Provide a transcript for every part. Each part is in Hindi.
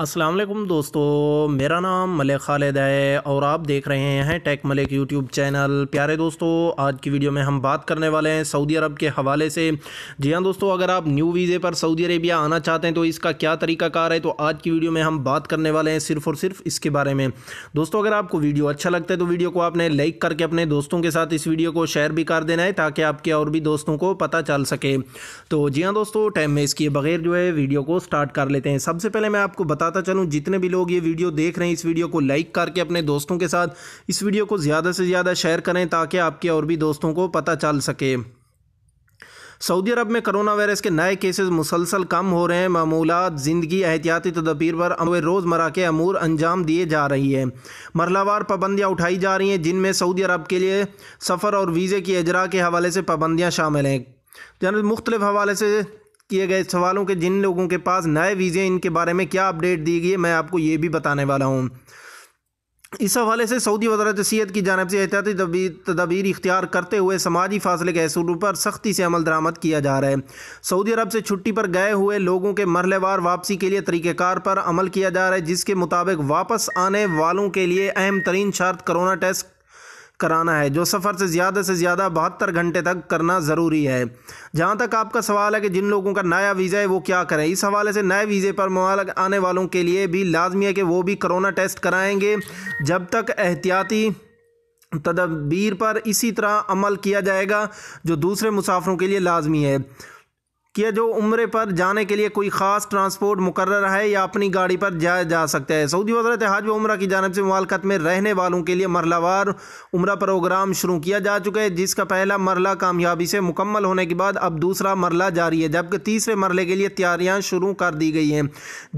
अस्सलाम वालेकुम दोस्तों मेरा नाम मलिक खालिद है और आप देख रहे हैं टेक मलिक यूट्यूब चैनल प्यारे दोस्तों आज की वीडियो में हम बात करने वाले हैं सऊदी अरब के हवाले से जी हाँ दोस्तों अगर आप न्यू वीज़े पर सऊदी अरेबिया आना चाहते हैं तो इसका क्या तरीकाकार है तो आज की वीडियो में हम बात करने वाले हैं सिर्फ और सिर्फ इसके बारे में दोस्तों अगर आपको वीडियो अच्छा लगता है तो वीडियो को आपने लाइक करके अपने दोस्तों के साथ इस वीडियो को शेयर भी कर देना है ताकि आपके और भी दोस्तों को पता चल सके तो जी हाँ दोस्तों टाइम में इसके बगैर जो है वीडियो को स्टार्ट कर लेते हैं सबसे पहले मैं आपको बता बताता चलूँ जितने भी लोग ये वीडियो देख रहे हैं इस वीडियो को लाइक करके अपने दोस्तों के साथ इस वीडियो को ज़्यादा से ज़्यादा शेयर करें ताकि आपके और भी दोस्तों को पता चल सके सऊदी अरब में करोना वायरस के नए केसेस मुसलसल कम हो रहे हैं मामूलत ज़िंदगी एहतियाती तदबीर पर रोज़मर्रा के अमूर अंजाम दिए जा रही है मरलावार पाबंदियाँ उठाई जा रही हैं जिनमें सऊदी अरब के लिए सफ़र और वीज़े की अजरा के हवाले से पाबंदियाँ शामिल हैं जनरल मुख्तलिफ हवाले से किए गए सवालों के जिन लोगों के पास नए वीज़े इनके बारे में क्या अपडेट दी गई है मैं आपको ये भी बताने वाला हूँ इस हवाले से सऊदी वजारत सीत की जानब से एहतियाती तदाबीर इख्तियार करते हुए समाजी फासले के असूलों पर सख्ती से अमल दरामद किया जा रहा है सऊदी अरब से छुट्टी पर गए हुए लोगों के मरहलेवार वापसी के लिए तरीक़ेकार पर अमल किया जा रहा है जिसके मुताबिक वापस आने वालों के लिए अहम तरीन शर्त करोना टेस्ट कराना है जो सफ़र से ज़्यादा से ज़्यादा बहत्तर घंटे तक करना ज़रूरी है जहाँ तक आपका सवाल है कि जिन लोगों का नया वीज़ा है वो क्या करें इस हवाले से नए वीज़े पर ममालक आने वालों के लिए भी लाजमी है कि वो भी करोना टेस्ट कराएँगे जब तक एहतियाती तदबीर पर इसी तरह अमल किया जाएगा जो दूसरे मुसाफरों के लिए लाजमी है कि जो उम्र पर जाने के लिए कोई ख़ास ट्रांसपोर्ट मुकर है या अपनी गाड़ी पर जाया जा सकता है सऊदी वजरत हाज व उम्र की जानब से मालकत में रहने वालों के लिए मरलावार उम्र प्रोग्राम शुरू किया जा चुका है जिसका पहला मरला कामयाबी से मुकम्मल होने के बाद अब दूसरा मरला जारी है जबकि तीसरे मरले के लिए तैयारियाँ शुरू कर दी गई हैं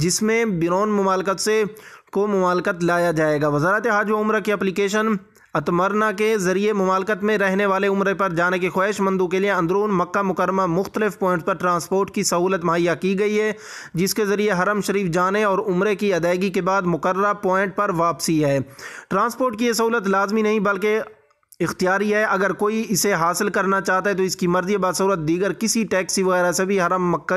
जिसमें बिरौन ममालकत से को ममालकत लाया जाएगा वजारत हाज व उम्र की अप्लीकेशन अतमरना के ज़रिए ममालकत में रहने वाले उम्र पर जाने की ख्वाहिशमंदों के लिए अंदरून मक्का मुकरमा मुख्तलिफ पॉइंट पर ट्रांसपोर्ट की सहूलत मुहैया की गई है जिसके ज़रिए हरम शरीफ जाने और उम्र की अदायगी के बाद मुकर्रा पॉइंट पर वापसी है ट्रांसपोर्ट की यह सहूलत लाजमी नहीं बल्कि इख्तियारी है अगर कोई इसे हासिल करना चाहता है तो इसकी मर्ज़ी बासूरत दीगर किसी टैक्सी वगैरह से भी हरम मक्का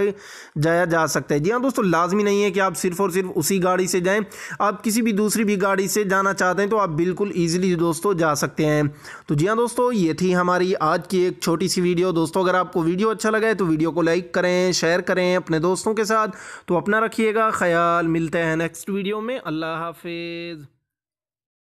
जाया जा सकता है जी हाँ दोस्तों लाजमी नहीं है कि आप सिर्फ़ और सिर्फ उसी गाड़ी से जाएं आप किसी भी दूसरी भी गाड़ी से जाना चाहते हैं तो आप बिल्कुल ईजिली दोस्तों जा सकते हैं तो जी हाँ दोस्तों ये थी हमारी आज की एक छोटी सी वीडियो दोस्तों अगर आपको वीडियो अच्छा लगा है तो वीडियो को लाइक करें शेयर करें अपने दोस्तों के साथ तो अपना रखिएगा ख्याल मिलते हैं नेक्स्ट वीडियो में अल्लाह हाफिज़